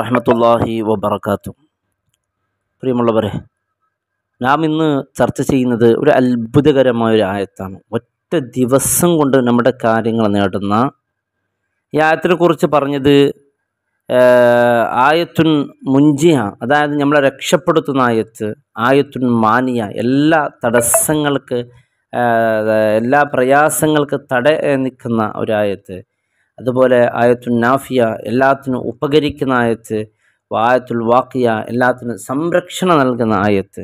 റഹ്മത്തുല്ലാഹി വബർക്കാത്തു പ്രിയമുള്ളവരെ നാം ഇന്ന് ചർച്ച ചെയ്യുന്നത് ഒരു അത്ഭുതകരമായ ഒരു ആയത്താണ് ഒറ്റ ദിവസം കൊണ്ട് നമ്മുടെ കാര്യങ്ങൾ നേടുന്ന ഈ ആയത്തിനെക്കുറിച്ച് പറഞ്ഞത് ആയത്തുൻ മുഞ്ചിയ അതായത് നമ്മളെ രക്ഷപ്പെടുത്തുന്ന ആയത്ത് ആയത്തുൻ മാനിയ എല്ലാ തടസ്സങ്ങൾക്ക് എല്ലാ പ്രയാസങ്ങൾക്ക് തട നിൽക്കുന്ന ഒരായത്ത് അതുപോലെ ആയത്തുൽ നാഫിയ എല്ലാത്തിനും ഉപകരിക്കുന്ന ആയത്ത് ആയത്തുൽ വാക്കിയ എല്ലാത്തിനും സംരക്ഷണം നൽകുന്ന ആയത്ത്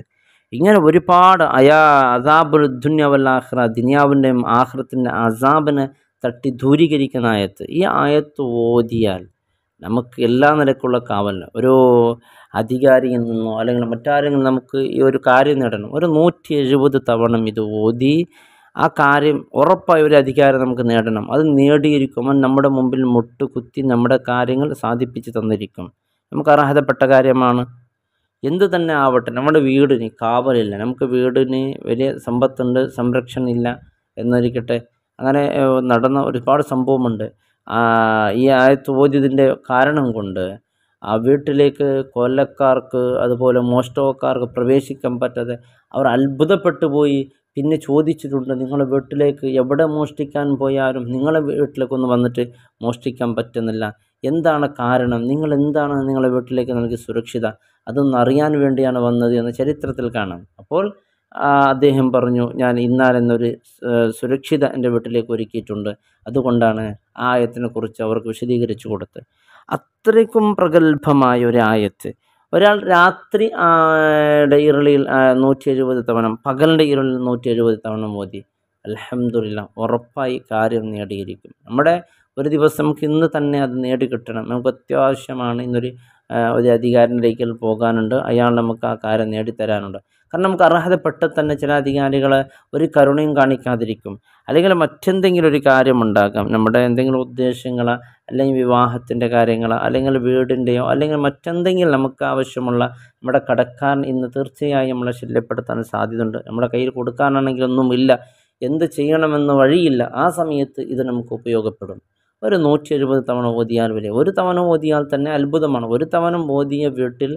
ഇങ്ങനെ ഒരുപാട് അയാ അസാബുൽ ദുന്യാവല്ലാഹ്റ ദുനിയാവിൻ്റെയും ആഹ്റത്തിൻ്റെ അസാബിനെ തട്ടി ദൂരീകരിക്കുന്ന ആയത്ത് ഈ ആയത്ത് ഓതിയാൽ നമുക്ക് എല്ലാ നിലക്കുള്ള കാവലിന് ഒരു അധികാരിയിൽ നിന്നോ അല്ലെങ്കിൽ മറ്റാരെങ്കിലും നമുക്ക് ഈ ഒരു കാര്യം നേടണം ഒരു നൂറ്റി എഴുപത് തവണ ഇത് ഓതി ആ കാര്യം ഉറപ്പായ ഒരു അധികാരം നമുക്ക് നേടണം അത് നേടിയിരിക്കുമ്പോൾ നമ്മുടെ മുമ്പിൽ മുട്ടുകുത്തി നമ്മുടെ കാര്യങ്ങൾ സാധിപ്പിച്ച് തന്നിരിക്കും നമുക്ക് അർഹതപ്പെട്ട കാര്യമാണ് എന്ത് തന്നെ ആവട്ടെ നമ്മുടെ വീടിന് കാവലില്ല നമുക്ക് വീടിന് വലിയ സമ്പത്തുണ്ട് സംരക്ഷണമില്ല എന്നിരിക്കട്ടെ അങ്ങനെ നടന്ന ഒരുപാട് സംഭവമുണ്ട് ഈ ആയത്ത് ഓദ്യതിൻ്റെ കാരണം കൊണ്ട് ആ വീട്ടിലേക്ക് കൊല്ലക്കാർക്ക് അതുപോലെ മോഷ്ടവക്കാർക്ക് പ്രവേശിക്കാൻ പറ്റാതെ അവർ അത്ഭുതപ്പെട്ടു പോയി പിന്നെ ചോദിച്ചിട്ടുണ്ട് നിങ്ങളുടെ വീട്ടിലേക്ക് എവിടെ മോഷ്ടിക്കാൻ പോയാലും നിങ്ങളുടെ വീട്ടിലേക്കൊന്ന് വന്നിട്ട് മോഷ്ടിക്കാൻ പറ്റുന്നില്ല എന്താണ് കാരണം നിങ്ങൾ എന്താണ് നിങ്ങളുടെ വീട്ടിലേക്ക് നൽകി സുരക്ഷിത അതൊന്നും അറിയാൻ വേണ്ടിയാണ് വന്നത് എന്ന് ചരിത്രത്തിൽ കാണാം അപ്പോൾ അദ്ദേഹം പറഞ്ഞു ഞാൻ ഇന്നാലെന്നൊരു സുരക്ഷിത എൻ്റെ വീട്ടിലേക്ക് ഒരുക്കിയിട്ടുണ്ട് അതുകൊണ്ടാണ് ആയത്തിനെക്കുറിച്ച് അവർക്ക് വിശദീകരിച്ചു കൊടുത്ത് അത്രയ്ക്കും പ്രഗത്ഭമായ ഒരു ആയത്ത് ഒരാൾ രാത്രി ഇരളിയിൽ നൂറ്റി എഴുപത് തവണ പകലിൻ്റെ ഇരുളിൽ നൂറ്റി എഴുപത് തവണ മോദി അലഹമില്ല ഉറപ്പായി കാര്യം നേടിയിരിക്കും നമ്മുടെ ഒരു ദിവസം നമുക്ക് ഇന്ന് തന്നെ അത് നേടിക്കിട്ടണം നമുക്ക് അത്യാവശ്യമാണ് ഇന്നൊരു ഒരു അധികാരത്തിലേക്ക് പോകാനുണ്ട് അയാൾ നമുക്ക് ആ കാര്യം നേടിത്തരാനുണ്ട് കാരണം നമുക്ക് അർഹതപ്പെട്ട തന്നെ ചില അധികാരികൾ ഒരു കരുണയും കാണിക്കാതിരിക്കും അല്ലെങ്കിൽ മറ്റെന്തെങ്കിലും ഒരു കാര്യമുണ്ടാകാം നമ്മുടെ എന്തെങ്കിലും ഉദ്ദേശങ്ങൾ അല്ലെങ്കിൽ വിവാഹത്തിൻ്റെ കാര്യങ്ങൾ അല്ലെങ്കിൽ വീടിൻ്റെയോ അല്ലെങ്കിൽ മറ്റെന്തെങ്കിലും നമുക്ക് ആവശ്യമുള്ള നമ്മുടെ കടക്കാരൻ ഇന്ന് തീർച്ചയായും നമ്മളെ ശല്യപ്പെടുത്താൻ സാധ്യതയുണ്ട് നമ്മുടെ കയ്യിൽ കൊടുക്കാനാണെങ്കിലൊന്നുമില്ല എന്ത് ചെയ്യണമെന്ന് വഴിയില്ല ആ സമയത്ത് ഇത് നമുക്ക് ഉപയോഗപ്പെടും ഒരു നൂറ്റി എഴുപത് തവണ ഓതിയാൽ വരെ ഒരു തവണ ഓതിയാൽ തന്നെ അത്ഭുതമാണ് ഒരു തവണ ഓതിയ വീട്ടിൽ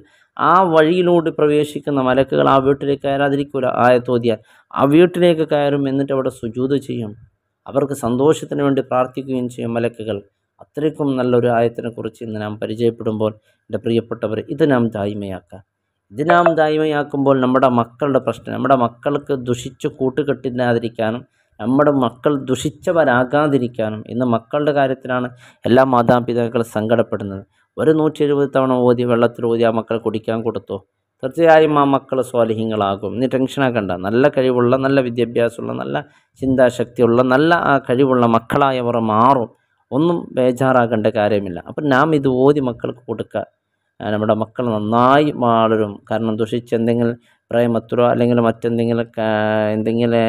ആ വഴിയിലൂടെ പ്രവേശിക്കുന്ന മലക്കുകൾ ആ വീട്ടിലേക്ക് കയറാതിരിക്കില്ല ആയത്തോതിയാൽ ആ വീട്ടിലേക്ക് കയറും എന്നിട്ട് അവിടെ സുജൂത ചെയ്യും അവർക്ക് സന്തോഷത്തിന് വേണ്ടി പ്രാർത്ഥിക്കുകയും ചെയ്യും മലക്കുകൾ അത്രയ്ക്കും നല്ലൊരു ആയത്തിനെക്കുറിച്ച് ഇന്ന് നാം പരിചയപ്പെടുമ്പോൾ എൻ്റെ പ്രിയപ്പെട്ടവർ ഇത് നാം ദായ്മയാക്കാം ഇത് നാം ദായ്മയാക്കുമ്പോൾ നമ്മുടെ മക്കളുടെ പ്രശ്നം നമ്മുടെ മക്കൾക്ക് ദുഷിച്ച് കൂട്ടുകെട്ടില്ലാതിരിക്കാനും നമ്മുടെ മക്കൾ ദുഷിച്ചവരാകാതിരിക്കാനും ഇന്ന് മക്കളുടെ കാര്യത്തിലാണ് എല്ലാ മാതാപിതാക്കളും സങ്കടപ്പെടുന്നത് ഒരു നൂറ്റി എഴുപത് തവണ ഓതി വെള്ളത്തിൽ ഓതി ആ മക്കൾ കുടിക്കാൻ കൊടുത്തോ തീർച്ചയായും ആ മക്കൾ സ്വാലിഹ്യങ്ങളാകും നീ ടെൻഷനാക്കണ്ട നല്ല കഴിവുള്ള നല്ല വിദ്യാഭ്യാസമുള്ള നല്ല ചിന്താശക്തിയുള്ള നല്ല ആ കഴിവുള്ള മക്കളായവർ മാറും ഒന്നും ബേജാറാകേണ്ട കാര്യമില്ല അപ്പം നാം ഇത് ഓതി മക്കൾക്ക് കൊടുക്കുക നമ്മുടെ മക്കൾ നന്നായി വളരും കാരണം ദുഷിച്ച് എന്തെങ്കിലും പ്രേമത്തിലോ അല്ലെങ്കിൽ മറ്റെന്തെങ്കിലും എന്തെങ്കിലും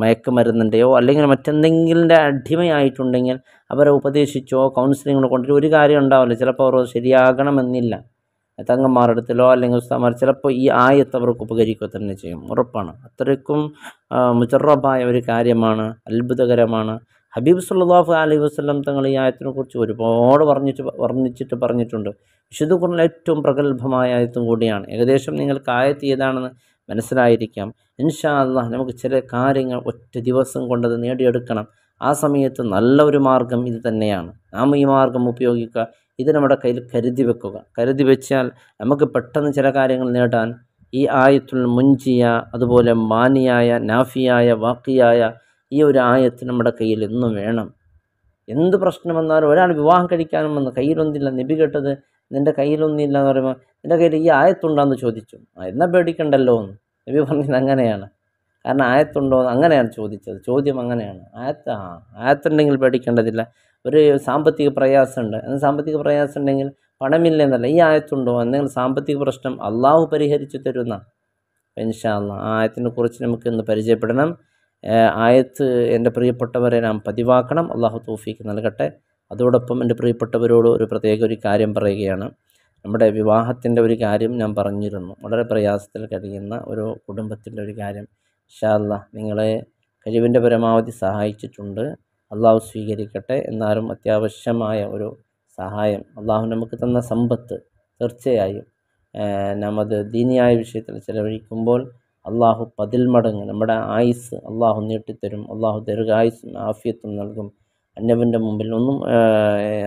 മയക്കുമരുന്നിൻ്റെയോ അല്ലെങ്കിൽ മറ്റെന്തെങ്കിലിൻ്റെ അടിമയായിട്ടുണ്ടെങ്കിൽ അവരെ ഉപദേശിച്ചോ കൗൺസിലിങ്ങിനോ കൊണ്ടിട്ട് ഒരു കാര്യം ഉണ്ടാവില്ല ചിലപ്പോൾ അവർ ശരിയാകണമെന്നില്ല തങ്ങന്മാരടുത്തിലോ അല്ലെങ്കിൽ ഉസ്താമാർ ചിലപ്പോൾ ഈ ആയത്ത് അവർക്ക് ഉപകരിക്കുക തന്നെ ചെയ്യും ഉറപ്പാണ് അത്രയ്ക്കും മുജറബായ ഒരു കാര്യമാണ് അത്ഭുതകരമാണ് ഹബീബ് സല്ലാഹു അലൈഹി വസ്ലം തങ്ങൾ ഈ ആയത്തിനെ കുറിച്ച് ഒരുപാട് പറഞ്ഞിട്ട് വർണ്ണിച്ചിട്ട് പറഞ്ഞിട്ടുണ്ട് വിശുദ്ധ കുറഞ്ഞ ഏറ്റവും പ്രഗത്ഭമായ ആയത്തും കൂടിയാണ് ഏകദേശം നിങ്ങൾക്ക് ആയത്ത് ഏതാണെന്ന് മനസ്സിലായിരിക്കാം ഇൻഷാല്ല നമുക്ക് ചില കാര്യങ്ങൾ ഒറ്റ ദിവസം കൊണ്ടത് നേടിയെടുക്കണം ആ സമയത്ത് നല്ല ഒരു മാർഗം ഇത് തന്നെയാണ് നാം ഈ മാർഗം ഉപയോഗിക്കുക ഇത് നമ്മുടെ കയ്യിൽ കരുതി വെക്കുക കരുതി വെച്ചാൽ നമുക്ക് പെട്ടെന്ന് ചില കാര്യങ്ങൾ നേടാൻ ഈ ആയത്തിൽ മുഞ്ചിയ അതുപോലെ മാനിയായ നാഫിയായ വാക്കിയായ ഈ ഒരു ആയത്ത് നമ്മുടെ കയ്യിൽ എന്നും വേണം എന്ത് പ്രശ്നം വന്നാലും ഒരാൾ വിവാഹം കഴിക്കാനും വന്ന് കയ്യിലൊന്നില്ല നിബി കേട്ടത് നിൻ്റെ കയ്യിലൊന്നുമില്ല എന്ന് പറയുമ്പോൾ നിൻ്റെ കയ്യിൽ ഈ എന്ന് ചോദിച്ചു എന്നാൽ പേടിക്കണ്ടല്ലോ എന്ന് നബി പറഞ്ഞത് അങ്ങനെയാണ് കാരണം ആയത്തുണ്ടോ അങ്ങനെയാണ് ചോദിച്ചത് ചോദ്യം അങ്ങനെയാണ് ആയത്ത് ആ ആയത്തുണ്ടെങ്കിൽ പേടിക്കേണ്ടതില്ല ഒരു സാമ്പത്തിക പ്രയാസമുണ്ട് എന്നാൽ സാമ്പത്തിക പ്രയാസം ഉണ്ടെങ്കിൽ പണമില്ല എന്നല്ല ഈ ആയത്തുണ്ടോ എന്തെങ്കിലും സാമ്പത്തിക പ്രശ്നം അള്ളാഹു പരിഹരിച്ചു തരുന്ന ഇൻഷാല്ല ആ ആയത്തിനെ കുറിച്ച് നമുക്ക് ഇന്ന് പരിചയപ്പെടണം ആയത്ത് എൻ്റെ പ്രിയപ്പെട്ടവരെ നാം പതിവാക്കണം അള്ളാഹു തോഫിക്ക് നൽകട്ടെ അതോടൊപ്പം എൻ്റെ പ്രിയപ്പെട്ടവരോട് ഒരു പ്രത്യേക ഒരു കാര്യം പറയുകയാണ് നമ്മുടെ വിവാഹത്തിൻ്റെ ഒരു കാര്യം ഞാൻ പറഞ്ഞിരുന്നു വളരെ പ്രയാസത്തിൽ കഴിയുന്ന ഒരു കുടുംബത്തിൻ്റെ ഒരു കാര്യം ഷാല്ല നിങ്ങളെ കഴിവിൻ്റെ പരമാവധി സഹായിച്ചിട്ടുണ്ട് അള്ളാഹു സ്വീകരിക്കട്ടെ എന്നാലും അത്യാവശ്യമായ ഒരു സഹായം അള്ളാഹു നമുക്ക് തന്ന സമ്പത്ത് തീർച്ചയായും നമ്മത് ദീനിയായ വിഷയത്തിൽ ചിലവഴിക്കുമ്പോൾ അള്ളാഹു പതിൽ മടങ്ങ് നമ്മുടെ ആയുസ് അള്ളാഹു നീട്ടിത്തരും അള്ളാഹു ദീർഘായുസും ആഫിയത്തും നൽകും അന്യവൻ്റെ മുമ്പിൽ ഒന്നും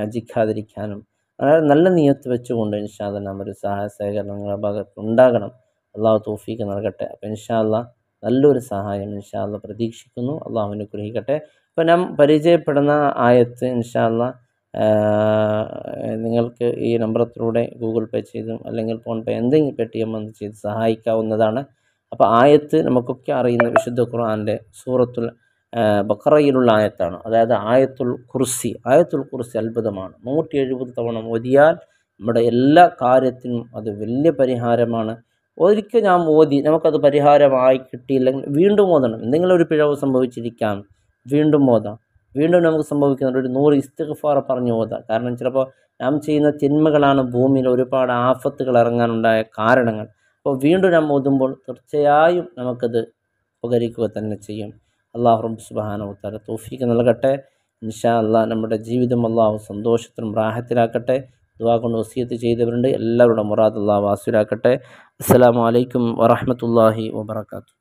അജിക്കാതിരിക്കാനും വളരെ നല്ല നിയത്ത് വെച്ചുകൊണ്ട് ഇൻഷാദ് നാം ഒരു സഹായ സഹകരണങ്ങളുടെ ഭാഗത്ത് ഉണ്ടാകണം അള്ളാഹു തോഫീക്ക് നൽകട്ടെ അപ്പോൾ ഇൻഷാല്ല നല്ലൊരു സഹായം ഇൻഷാല്ല പ്രതീക്ഷിക്കുന്നു അള്ളാഹു അനുഗ്രഹിക്കട്ടെ അപ്പോൾ നാം പരിചയപ്പെടുന്ന ആയത്ത് ഇൻഷാല്ല നിങ്ങൾക്ക് ഈ നമ്പറത്തിലൂടെ ഗൂഗിൾ പേ ചെയ്തും അല്ലെങ്കിൽ ഫോൺ പേ എന്തെങ്കിലും പേ ടി എം ചെയ്ത് സഹായിക്കാവുന്നതാണ് അപ്പോൾ ആയത്ത് നമുക്കൊക്കെ അറിയുന്ന വിശുദ്ധ ഖുർആാൻ്റെ സൂറത്തുൽ ബക്കറയിലുള്ള ആയത്താണ് അതായത് ആയത്തുൽ കുർസി ആയത്തുൽ കുർസി അത്ഭുതമാണ് നൂറ്റി എഴുപത് തവണ ഓതിയാൽ നമ്മുടെ എല്ലാ കാര്യത്തിനും അത് വലിയ പരിഹാരമാണ് ഒരിക്കൽ ഞാൻ ഓതി നമുക്കത് പരിഹാരമായി കിട്ടിയില്ലെങ്കിൽ വീണ്ടും ഓതണം എന്തെങ്കിലും ഒരു പിഴവ് സംഭവിച്ചിരിക്കാം വീണ്ടും ഓതാം വീണ്ടും നമുക്ക് സംഭവിക്കുന്നുണ്ട് ഒരു നൂറ് ഇസ്തിഗ്ഫാർ പറഞ്ഞു ഓതാം കാരണം ചിലപ്പോൾ നാം ചെയ്യുന്ന തിന്മകളാണ് ഭൂമിയിൽ ഒരുപാട് ആഫത്തുകൾ ഇറങ്ങാനുണ്ടായ കാരണങ്ങൾ അപ്പോൾ വീണ്ടും നാം ഓതുമ്പോൾ തീർച്ചയായും നമുക്കത് ഉപകരിക്കുക തന്നെ ചെയ്യും അള്ളാഹു റബ്ബ് സുബാനോത്തര തോഫീക്ക് നൽകട്ടെ ഇൻഷാ അള്ളാഹ് നമ്മുടെ ജീവിതം അള്ളാഹു സന്തോഷത്തിനും റാഹത്തിലാക്കട്ടെ ദുവാ കൊണ്ട് വസീത്ത് ചെയ്തവരുണ്ട് എല്ലാവരുടെ മുറാദ് അള്ളാഹ് വാസുരാക്കട്ടെ അസ്സാം വലൈക്കും വറഹമത്തല്ലാഹി വാത്തു